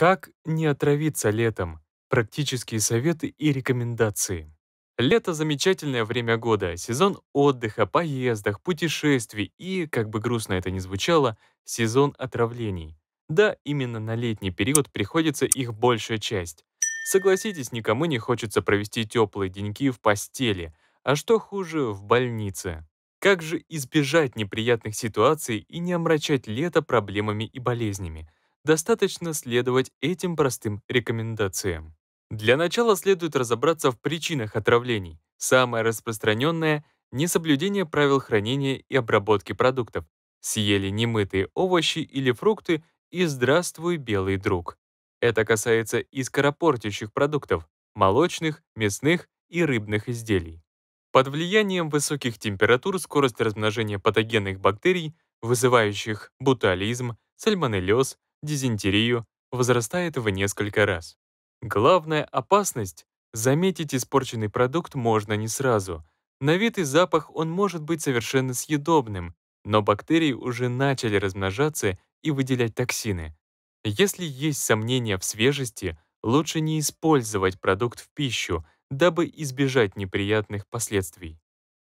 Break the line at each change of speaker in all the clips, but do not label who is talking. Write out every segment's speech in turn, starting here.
Как не отравиться летом? Практические советы и рекомендации. Лето – замечательное время года, сезон отдыха, поездок, путешествий и, как бы грустно это ни звучало, сезон отравлений. Да, именно на летний период приходится их большая часть. Согласитесь, никому не хочется провести теплые деньки в постели, а что хуже – в больнице. Как же избежать неприятных ситуаций и не омрачать лето проблемами и болезнями – достаточно следовать этим простым рекомендациям. Для начала следует разобраться в причинах отравлений. Самое распространенное – несоблюдение правил хранения и обработки продуктов. Съели немытые овощи или фрукты и здравствуй, белый друг. Это касается и скоропортящих продуктов – молочных, мясных и рыбных изделий. Под влиянием высоких температур скорость размножения патогенных бактерий, вызывающих бутализм, сальмонеллез, дизентерию, возрастает в несколько раз. Главная опасность – заметить испорченный продукт можно не сразу. На вид и запах он может быть совершенно съедобным, но бактерии уже начали размножаться и выделять токсины. Если есть сомнения в свежести, лучше не использовать продукт в пищу, дабы избежать неприятных последствий.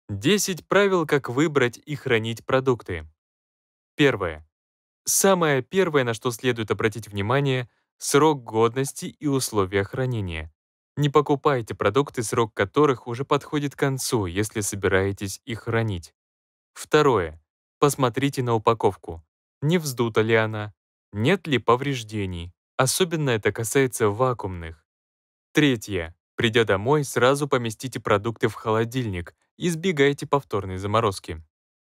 10 правил, как выбрать и хранить продукты. Первое. Самое первое, на что следует обратить внимание, срок годности и условия хранения. Не покупайте продукты, срок которых уже подходит к концу, если собираетесь их хранить. Второе. Посмотрите на упаковку. Не вздута ли она? Нет ли повреждений? Особенно это касается вакуумных. Третье. Придя домой, сразу поместите продукты в холодильник, избегайте повторной заморозки.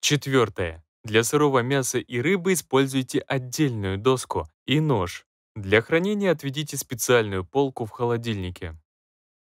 Четвертое. Для сырого мяса и рыбы используйте отдельную доску и нож. Для хранения отведите специальную полку в холодильнике.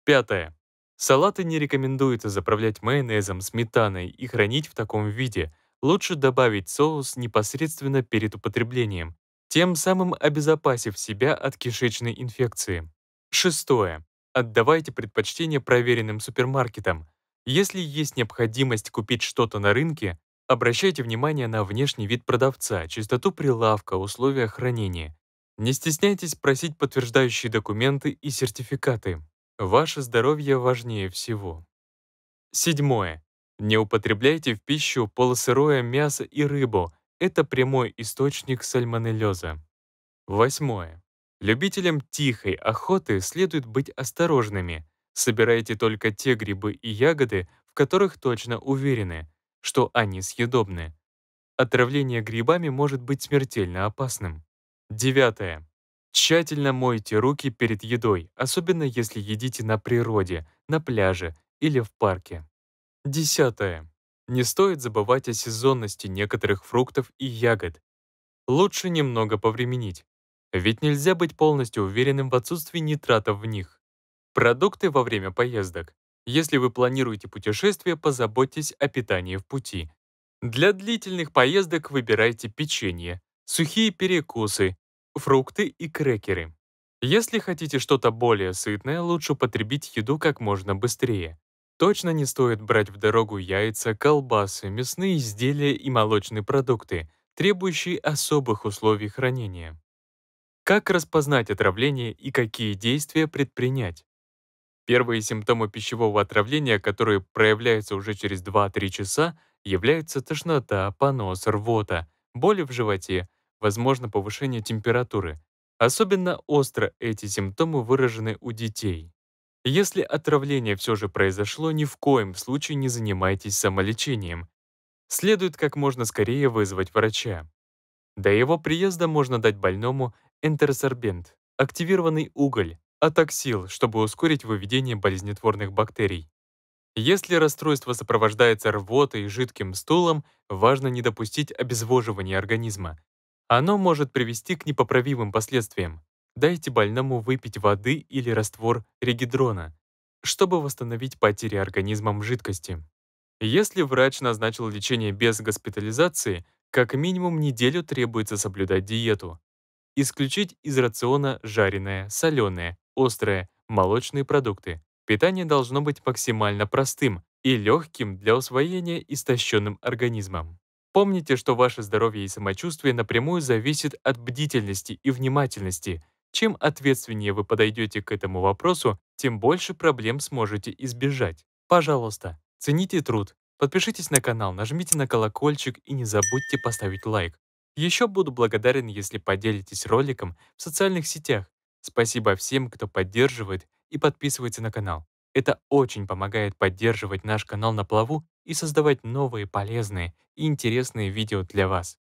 Пятое. Салаты не рекомендуется заправлять майонезом, сметаной и хранить в таком виде. Лучше добавить соус непосредственно перед употреблением, тем самым обезопасив себя от кишечной инфекции. Шестое. Отдавайте предпочтение проверенным супермаркетам. Если есть необходимость купить что-то на рынке, Обращайте внимание на внешний вид продавца, чистоту прилавка, условия хранения. Не стесняйтесь просить подтверждающие документы и сертификаты. Ваше здоровье важнее всего. Седьмое. Не употребляйте в пищу полусырое мясо и рыбу. Это прямой источник сальмонеллеза. Восьмое. Любителям тихой охоты следует быть осторожными. Собирайте только те грибы и ягоды, в которых точно уверены – что они съедобны. Отравление грибами может быть смертельно опасным. Девятое. Тщательно мойте руки перед едой, особенно если едите на природе, на пляже или в парке. Десятое. Не стоит забывать о сезонности некоторых фруктов и ягод. Лучше немного повременить, ведь нельзя быть полностью уверенным в отсутствии нитратов в них. Продукты во время поездок. Если вы планируете путешествие, позаботьтесь о питании в пути. Для длительных поездок выбирайте печенье, сухие перекусы, фрукты и крекеры. Если хотите что-то более сытное, лучше потребить еду как можно быстрее. Точно не стоит брать в дорогу яйца, колбасы, мясные изделия и молочные продукты, требующие особых условий хранения. Как распознать отравление и какие действия предпринять? Первые симптомы пищевого отравления, которые проявляются уже через 2-3 часа, являются тошнота, понос, рвота, боли в животе, возможно повышение температуры. Особенно остро эти симптомы выражены у детей. Если отравление все же произошло, ни в коем случае не занимайтесь самолечением. Следует как можно скорее вызвать врача. До его приезда можно дать больному энтеросорбент, активированный уголь, атаксил, чтобы ускорить выведение болезнетворных бактерий. Если расстройство сопровождается рвотой и жидким стулом, важно не допустить обезвоживания организма. Оно может привести к непоправимым последствиям. Дайте больному выпить воды или раствор регидрона, чтобы восстановить потери организмом жидкости. Если врач назначил лечение без госпитализации, как минимум неделю требуется соблюдать диету. Исключить из рациона жареное, соленое, острое, молочные продукты. Питание должно быть максимально простым и легким для усвоения истощенным организмом. Помните, что ваше здоровье и самочувствие напрямую зависит от бдительности и внимательности. Чем ответственнее вы подойдете к этому вопросу, тем больше проблем сможете избежать. Пожалуйста, цените труд, подпишитесь на канал, нажмите на колокольчик и не забудьте поставить лайк. Еще буду благодарен, если поделитесь роликом в социальных сетях Спасибо всем, кто поддерживает и подписывается на канал. Это очень помогает поддерживать наш канал на плаву и создавать новые полезные и интересные видео для вас.